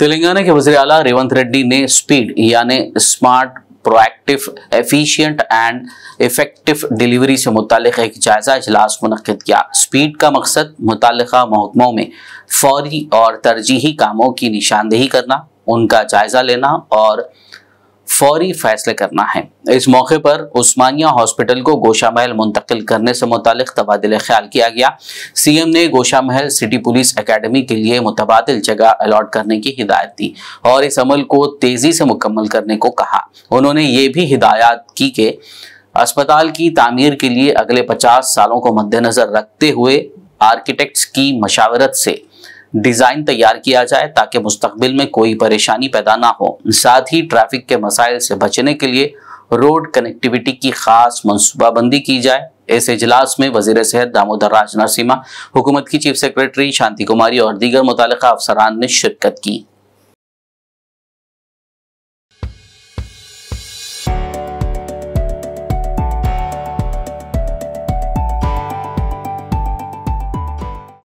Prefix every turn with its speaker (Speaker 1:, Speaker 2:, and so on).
Speaker 1: तेलंगाना के वजी अला रेवंत रेड्डी ने स्पीड यानी smart proactive efficient and effective delivery से मुतल एक जायजा इजलास मनद किया स्पीड का मकसद मुतल महकमों में फौरी और तरजीही कामों की निशानदेही करना उनका जायजा लेना और फौरी फैसले करना है इस मौके पर उस्मानिया हॉस्पिटल को गोशा महल मुंतकिल करने से मुतल तबादले ख्याल किया गया सीएम ने गोशा महल सिटी पुलिस अकेडमी के लिए मुतबादल जगह अलॉट करने की हिदायत दी और इस अमल को तेजी से मुकम्मल करने को कहा उन्होंने ये भी हिदायत की कि अस्पताल की तामीर के लिए अगले पचास सालों को मद्देनजर रखते हुए आर्किटेक्ट्स की मशावरत से डिज़ाइन तैयार किया जाए ताकि मुस्तबिल में कोई परेशानी पैदा ना हो साथ ही ट्रैफिक के मसाइल से बचने के लिए रोड कनेक्टिविटी की खास मनसूबाबंदी की जाए इस इजलास में वजीर सेहत दामोदर राज नरसिम्हा हुकूमत की चीफ सेक्रेटरी शांति कुमारी और दीगर मुतल अफसरान ने शिरकत की